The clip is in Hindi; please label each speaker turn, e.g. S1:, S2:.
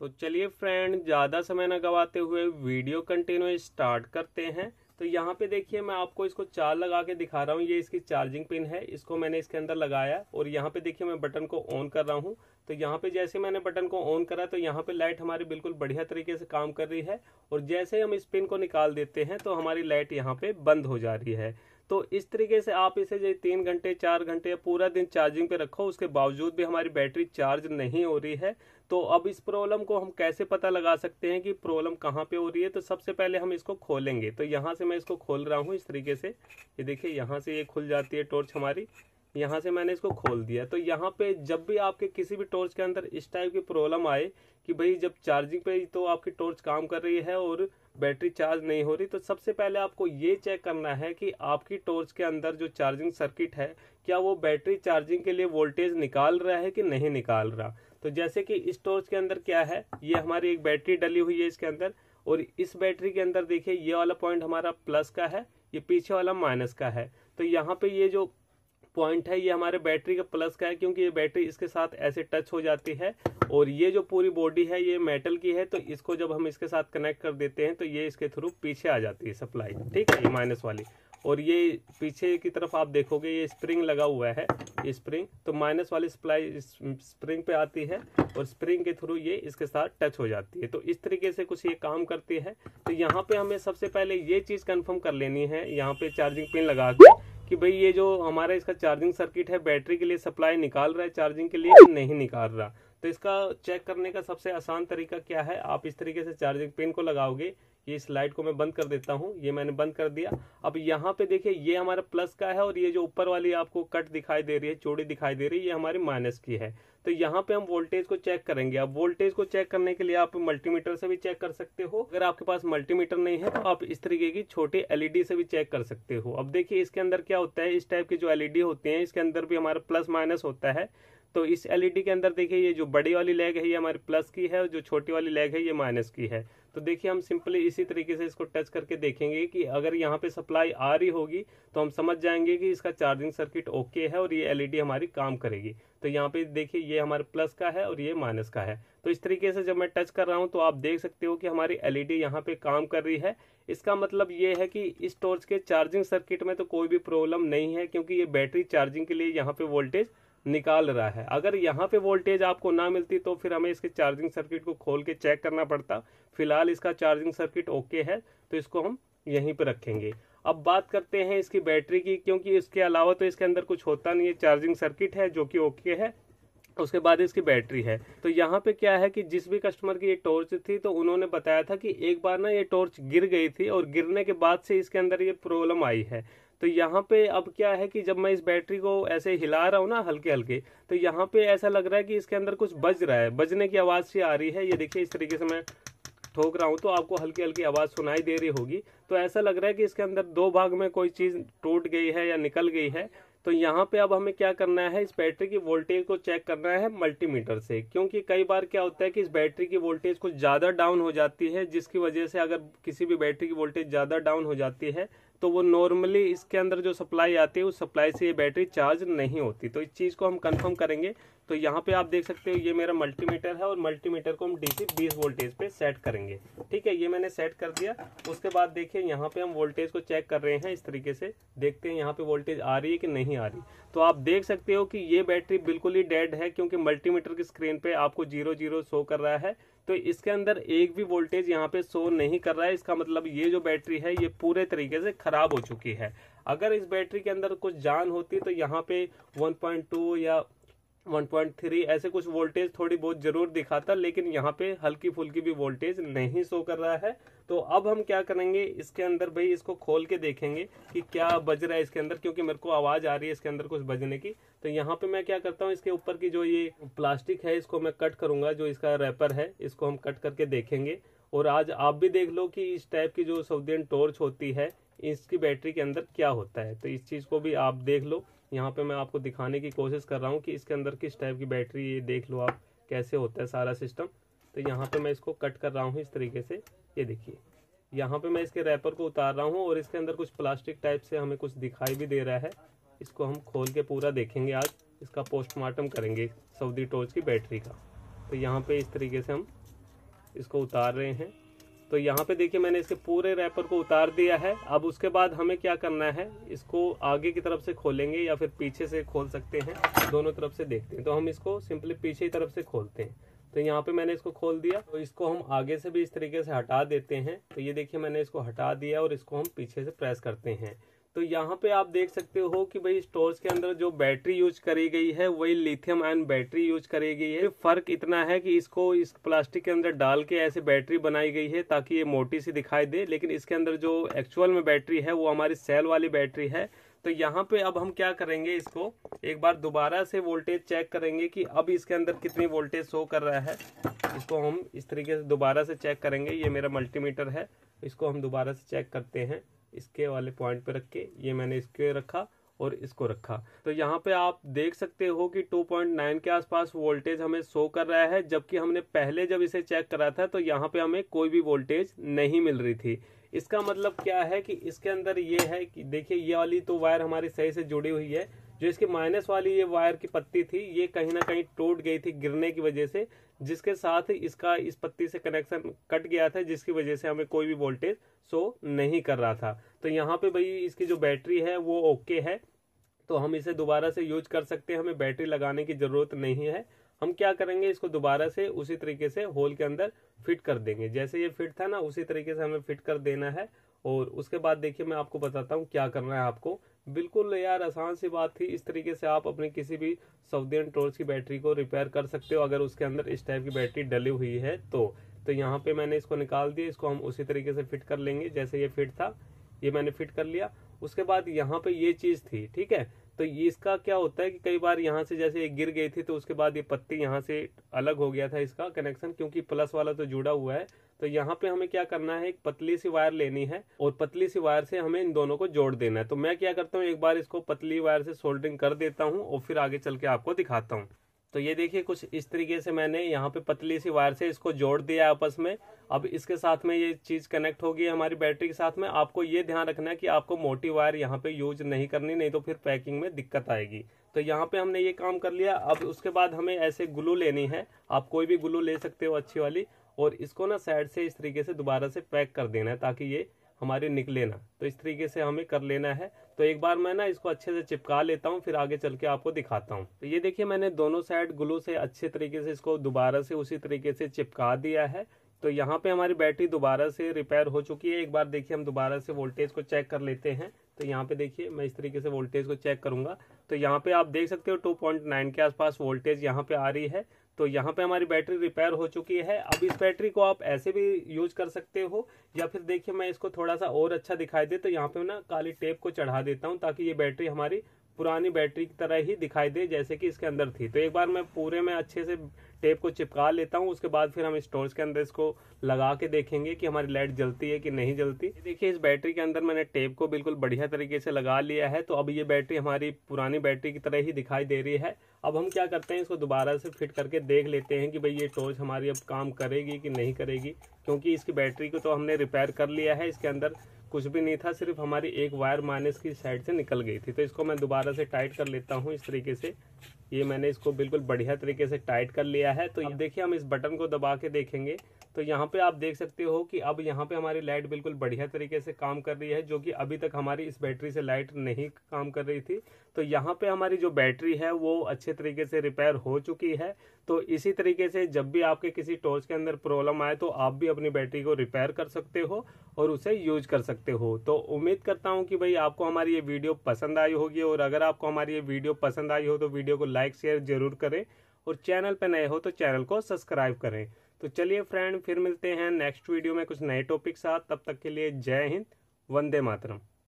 S1: तो चलिए फ्रेंड ज़्यादा समय ना गवाते हुए वीडियो कंटिन्यू स्टार्ट करते हैं तो यहाँ पे देखिए मैं आपको इसको चार लगा के दिखा रहा हूँ ये इसकी चार्जिंग पिन है इसको मैंने इसके अंदर लगाया और यहाँ पे देखिए मैं बटन को ऑन कर रहा हूँ तो यहाँ पे जैसे मैंने बटन को ऑन करा तो यहाँ पे लाइट हमारी बिल्कुल बढ़िया तरीके से काम कर रही है और जैसे ही हम इस पिन को निकाल देते हैं तो हमारी लाइट यहाँ पे बंद हो जा रही है तो इस तरीके से आप इसे जो तीन घंटे चार घंटे पूरा दिन चार्जिंग पे रखो उसके बावजूद भी हमारी बैटरी चार्ज नहीं हो रही है तो अब इस प्रॉब्लम को हम कैसे पता लगा सकते हैं कि प्रॉब्लम कहाँ पे हो रही है तो सबसे पहले हम इसको खोलेंगे तो यहाँ से मैं इसको खोल रहा हूँ इस तरीके से ये देखिए यहाँ से ये खुल जाती है टॉर्च हमारी यहाँ से मैंने इसको खोल दिया तो यहाँ पे जब भी आपके किसी भी टॉर्च के अंदर इस टाइप की प्रॉब्लम आए कि भाई जब चार्जिंग पे तो आपकी टॉर्च काम कर रही है और बैटरी चार्ज नहीं हो रही तो सबसे पहले आपको ये चेक करना है कि आपकी टॉर्च के अंदर जो चार्जिंग सर्किट है क्या वो बैटरी चार्जिंग के लिए वोल्टेज निकाल रहा है कि नहीं निकाल रहा तो जैसे कि इस टॉर्च के अंदर क्या है ये हमारी एक बैटरी डली हुई है इसके अंदर और इस बैटरी के अंदर देखिए ये वाला पॉइंट हमारा प्लस का है ये पीछे वाला माइनस का है तो यहाँ पे ये जो पॉइंट है ये हमारे बैटरी का प्लस का है क्योंकि ये बैटरी इसके साथ ऐसे टच हो जाती है और ये जो पूरी बॉडी है ये मेटल की है तो इसको जब हम इसके साथ कनेक्ट कर देते हैं तो ये इसके थ्रू पीछे आ जाती है सप्लाई ठीक है ये माइनस वाली और ये पीछे की तरफ आप देखोगे ये स्प्रिंग लगा हुआ है स्प्रिंग तो माइनस वाली सप्लाई स्प्रिंग पे आती है और स्प्रिंग के थ्रू ये इसके साथ टच हो जाती है तो इस तरीके से कुछ ये काम करती है तो यहाँ पे हमें सबसे पहले ये चीज़ कंफर्म कर लेनी है यहाँ पे चार्जिंग पिन लगा के कि भाई ये जो हमारा इसका चार्जिंग सर्किट है बैटरी के लिए सप्लाई निकाल रहा है चार्जिंग के लिए नहीं निकाल रहा तो इसका चेक करने का सबसे आसान तरीका क्या है आप इस तरीके से चार्जिंग पिन को लगाओगे ये इस लाइट को मैं बंद कर देता हूँ ये मैंने बंद कर दिया अब यहाँ पे देखिए ये हमारा प्लस का है और ये जो ऊपर वाली आपको कट दिखाई दे रही है चोड़ी दिखाई दे रही है ये हमारी माइनस की है तो यहाँ पे हम वोल्टेज को चेक करेंगे अब वोल्टेज को चेक करने के लिए आप मल्टीमीटर से भी चेक कर सकते हो अगर आपके पास मल्टीमीटर नहीं है तो आप इस तरीके की छोटी एलईडी से भी चेक कर सकते हो अब देखिए इसके अंदर क्या होता है इस टाइप की जो एलईडी होती है इसके अंदर भी हमारा प्लस माइनस होता है तो इस एलईडी के अंदर देखिए ये जो बड़ी वाली लेग है ये हमारी प्लस की है और जो छोटी वाली लेग है ये माइनस की है तो देखिए हम सिंपली इसी तरीके से इसको टच करके देखेंगे कि अगर यहाँ पे सप्लाई आ रही होगी तो हम समझ जाएंगे कि इसका चार्जिंग सर्किट ओके है और ये एलईडी हमारी काम करेगी तो यहाँ पे देखिए ये हमारे प्लस का है और ये माइनस का है तो इस तरीके से जब मैं टच कर रहा हूँ तो आप देख सकते हो कि हमारी एल ई यहाँ पे काम कर रही है इसका मतलब ये है कि इस टॉर्च के चार्जिंग सर्किट में तो कोई भी प्रॉब्लम नहीं है क्योंकि ये बैटरी चार्जिंग के लिए यहाँ पे वोल्टेज निकाल रहा है अगर यहाँ पे वोल्टेज आपको ना मिलती तो फिर हमें इसके चार्जिंग सर्किट को खोल के चेक करना पड़ता फिलहाल इसका चार्जिंग सर्किट ओके है तो इसको हम यहीं पर रखेंगे अब बात करते हैं इसकी बैटरी की क्योंकि इसके अलावा तो इसके अंदर कुछ होता नहीं है चार्जिंग सर्किट है जो कि ओके है उसके बाद इसकी बैटरी है तो यहाँ पे क्या है कि जिस भी कस्टमर की ये टॉर्च थी तो उन्होंने बताया था कि एक बार ना ये टॉर्च गिर गई थी और गिरने के बाद से इसके अंदर ये प्रॉब्लम आई है तो यहाँ पे अब क्या है कि जब मैं इस बैटरी को ऐसे हिला रहा हूँ ना हल्के हल्के तो यहाँ पे ऐसा लग रहा है कि इसके अंदर कुछ बज रहा है बजने की आवाज़ से आ रही है ये देखिए इस तरीके से मैं ठोक रहा हूँ तो आपको हल्की हल्की आवाज़ सुनाई दे रही होगी तो ऐसा लग रहा है कि इसके अंदर दो भाग में कोई चीज़ टूट गई है या निकल गई है तो यहाँ पे अब हमें क्या करना है इस बैटरी की वोल्टेज को चेक करना है मल्टीमीटर से क्योंकि कई बार क्या होता है कि इस बैटरी की वोल्टेज कुछ ज़्यादा डाउन हो जाती है जिसकी वजह से अगर किसी भी बैटरी की वोल्टेज ज़्यादा डाउन हो जाती है तो वो नॉर्मली इसके अंदर जो सप्लाई आती है उस सप्लाई से ये बैटरी चार्ज नहीं होती तो इस चीज़ को हम कंफर्म करेंगे तो यहाँ पे आप देख सकते हो ये मेरा मल्टीमीटर है और मल्टीमीटर को हम डीसी 20 वोल्टेज पे सेट करेंगे ठीक है ये मैंने सेट कर दिया उसके बाद देखिए यहाँ पे हम वोल्टेज को चेक कर रहे हैं इस तरीके से देखते हैं यहाँ पे वोल्टेज आ रही है कि नहीं आ रही तो आप देख सकते हो कि ये बैटरी बिल्कुल ही डेड है क्योंकि मल्टीमीटर की स्क्रीन पर आपको जीरो जीरो शो कर रहा है तो इसके अंदर एक भी वोल्टेज यहाँ पे शो नहीं कर रहा है इसका मतलब ये जो बैटरी है ये पूरे तरीके से खराब हो चुकी है अगर इस बैटरी के अंदर कुछ जान होती तो यहाँ पे 1.2 या 1.3 ऐसे कुछ वोल्टेज थोड़ी बहुत जरूर दिखाता लेकिन यहाँ पे हल्की फुल्की भी वोल्टेज नहीं शो कर रहा है तो अब हम क्या करेंगे इसके अंदर भाई इसको खोल के देखेंगे कि क्या बज रहा है इसके अंदर क्योंकि मेरे को आवाज़ आ रही है इसके अंदर कुछ बजने की तो यहाँ पे मैं क्या करता हूँ इसके ऊपर की जो ये प्लास्टिक है इसको मैं कट करूँगा जो इसका रैपर है इसको हम कट करके देखेंगे और आज आप भी देख लो कि इस टाइप की जो सऊदियन टॉर्च होती है इसकी बैटरी के अंदर क्या होता है तो इस चीज़ को भी आप देख लो यहाँ पे मैं आपको दिखाने की कोशिश कर रहा हूँ कि इसके अंदर किस टाइप की बैटरी ये देख लो आप कैसे होता है सारा सिस्टम तो यहाँ पे मैं इसको कट कर रहा हूँ इस तरीके से ये देखिए यहाँ पे मैं इसके रैपर को उतार रहा हूँ और इसके अंदर कुछ प्लास्टिक टाइप से हमें कुछ दिखाई भी दे रहा है इसको हम खोल के पूरा देखेंगे आज इसका पोस्टमार्टम करेंगे सऊदी टोर्च की बैटरी का तो यहाँ पर इस तरीके से हम इसको उतार रहे हैं तो यहाँ पे देखिए मैंने इसके पूरे रैपर को उतार दिया है अब उसके बाद हमें क्या करना है इसको आगे की तरफ से खोलेंगे या फिर पीछे से खोल सकते हैं दोनों तरफ से देखते हैं तो हम इसको सिंपली पीछे की तरफ से खोलते हैं तो यहाँ पे मैंने इसको खोल दिया तो इसको हम आगे से भी इस तरीके से हटा देते हैं तो ये देखिए मैंने इसको हटा दिया और इसको हम पीछे से प्रेस करते हैं तो यहाँ पे आप देख सकते हो कि भाई स्टोर्स के अंदर जो बैटरी यूज करी गई है वही लिथियम आयन बैटरी यूज करी गई है फर्क इतना है कि इसको इस प्लास्टिक के अंदर डाल के ऐसे बैटरी बनाई गई है ताकि ये मोटी सी दिखाई दे लेकिन इसके अंदर जो एक्चुअल में बैटरी है वो हमारी सेल वाली बैटरी है तो यहाँ पे अब हम क्या करेंगे इसको एक बार दोबारा से वोल्टेज चेक करेंगे कि अब इसके अंदर कितनी वोल्टेज शो कर रहा है इसको हम इस तरीके से दोबारा से चेक करेंगे ये मेरा मल्टीमीटर है इसको हम दोबारा से चेक करते हैं इसके वाले पॉइंट पे रख के ये मैंने इसके रखा और इसको रखा तो यहाँ पे आप देख सकते हो कि 2.9 के आसपास वोल्टेज हमें शो कर रहा है जबकि हमने पहले जब इसे चेक करा था तो यहाँ पे हमें कोई भी वोल्टेज नहीं मिल रही थी इसका मतलब क्या है कि इसके अंदर ये है कि देखिए ये वाली तो वायर हमारी सही से जुड़ी हुई है जो इसकी माइनस वाली ये वायर की पत्ती थी ये कहीं ना कहीं टूट गई थी गिरने की वजह से जिसके साथ इसका इस पत्ती से कनेक्शन कट गया था जिसकी वजह से हमें कोई भी वोल्टेज शो नहीं कर रहा था तो यहाँ पे भाई इसकी जो बैटरी है वो ओके है तो हम इसे दोबारा से यूज कर सकते हैं हमें बैटरी लगाने की ज़रूरत नहीं है हम क्या करेंगे इसको दोबारा से उसी तरीके से होल के अंदर फिट कर देंगे जैसे ये फिट था ना उसी तरीके से हमें फिट कर देना है और उसके बाद देखिए मैं आपको बताता हूँ क्या करना है आपको बिल्कुल यार आसान सी बात थी इस तरीके से आप अपनी किसी भी सऊदियन टोर्च की बैटरी को रिपेयर कर सकते हो अगर उसके अंदर इस टाइप की बैटरी डली हुई है तो तो यहाँ पे मैंने इसको निकाल दिया इसको हम उसी तरीके से फिट कर लेंगे जैसे ये फिट था ये मैंने फिट कर लिया उसके बाद यहाँ पे ये चीज़ थी ठीक है तो ये इसका क्या होता है कि कई बार यहाँ से जैसे गिर गई थी तो उसके बाद ये पत्ती यहाँ से अलग हो गया था इसका कनेक्शन क्योंकि प्लस वाला तो जुड़ा हुआ है तो यहाँ पे हमें क्या करना है एक पतली सी वायर लेनी है और पतली सी वायर से हमें इन दोनों को जोड़ देना है तो मैं क्या करता हूँ एक बार इसको पतली वायर से सोल्डरिंग कर देता हूँ और फिर आगे चल के आपको दिखाता हूँ तो ये देखिए कुछ इस तरीके से मैंने यहाँ पे पतली सी वायर से इसको जोड़ दिया आपस में अब इसके साथ में ये चीज़ कनेक्ट होगी हमारी बैटरी के साथ में आपको ये ध्यान रखना है कि आपको मोटी वायर यहाँ पे यूज नहीं करनी नहीं तो फिर पैकिंग में दिक्कत आएगी तो यहाँ पे हमने ये काम कर लिया अब उसके बाद हमें ऐसे ग्लू लेनी है आप कोई भी ग्लू ले सकते हो अच्छी वाली और इसको ना साइड से इस तरीके से दोबारा से पैक कर देना है ताकि ये हमारे निकले ना तो इस तरीके से हमें कर लेना है तो एक बार मैं ना इसको अच्छे से चिपका लेता हूँ फिर आगे चल के आपको दिखाता हूँ तो ये देखिए मैंने दोनों साइड ग्लू से अच्छे तरीके से इसको दोबारा से उसी तरीके से चिपका दिया है तो यहाँ पे हमारी बैटरी दोबारा से रिपेयर हो चुकी है एक बार देखिए हम दोबारा से वोल्टेज को चेक कर लेते हैं तो यहाँ पे देखिए मैं इस तरीके से वोल्टेज को चेक करूँगा तो यहाँ पे आप देख सकते हो 2.9 के आसपास वोल्टेज यहाँ पे आ रही है तो यहाँ पे हमारी बैटरी रिपेयर हो चुकी है अब इस बैटरी को आप ऐसे भी यूज कर सकते हो या फिर देखिए मैं इसको थोड़ा सा और अच्छा दिखाई दे तो यहाँ पे ना काली टेप को चढ़ा देता हूँ ताकि ये बैटरी हमारी पुरानी बैटरी की तरह ही दिखाई दे जैसे कि इसके अंदर थी तो एक बार मैं पूरे में अच्छे से टेप को चिपका लेता हूँ उसके बाद फिर हम स्टोरेज के अंदर इसको लगा के देखेंगे कि हमारी लाइट जलती है कि नहीं जलती देखिए इस बैटरी के अंदर मैंने टेप को बिल्कुल बढ़िया तरीके से लगा लिया है तो अब ये बैटरी हमारी पुरानी बैटरी की तरह ही दिखाई दे रही है अब हम क्या करते हैं इसको दोबारा से फिट करके देख लेते हैं कि भाई ये टॉर्च हमारी अब काम करेगी कि नहीं करेगी क्योंकि इसकी बैटरी को तो हमने रिपेयर कर लिया है इसके अंदर कुछ भी नहीं था सिर्फ हमारी एक वायर माइनस की साइड से निकल गई थी तो इसको मैं दोबारा से टाइट कर लेता हूँ इस तरीके से ये मैंने इसको बिल्कुल बढ़िया तरीके से टाइट कर लिया है तो देखिए हम इस बटन को दबा के देखेंगे तो यहाँ पे आप देख सकते हो कि अब यहाँ पे हमारी लाइट बिल्कुल बढ़िया तरीके से काम कर रही है जो कि अभी तक हमारी इस बैटरी से लाइट नहीं काम कर रही थी तो यहाँ पे हमारी जो बैटरी है वो अच्छे तरीके से रिपेयर हो चुकी है तो इसी तरीके से जब भी आपके किसी टॉर्च के अंदर प्रॉब्लम आए तो आप भी अपनी बैटरी को रिपेयर कर सकते हो और उसे यूज कर सकते हो तो उम्मीद करता हूँ कि भाई आपको हमारी ये वीडियो पसंद आई होगी और अगर आपको हमारी ये वीडियो पसंद आई हो तो वीडियो को लाइक शेयर जरूर करें और चैनल पर नए हो तो चैनल को सब्सक्राइब करें तो चलिए फ्रेंड फिर मिलते हैं नेक्स्ट वीडियो में कुछ नए टॉपिक साथ तब तक के लिए जय हिंद वंदे मातरम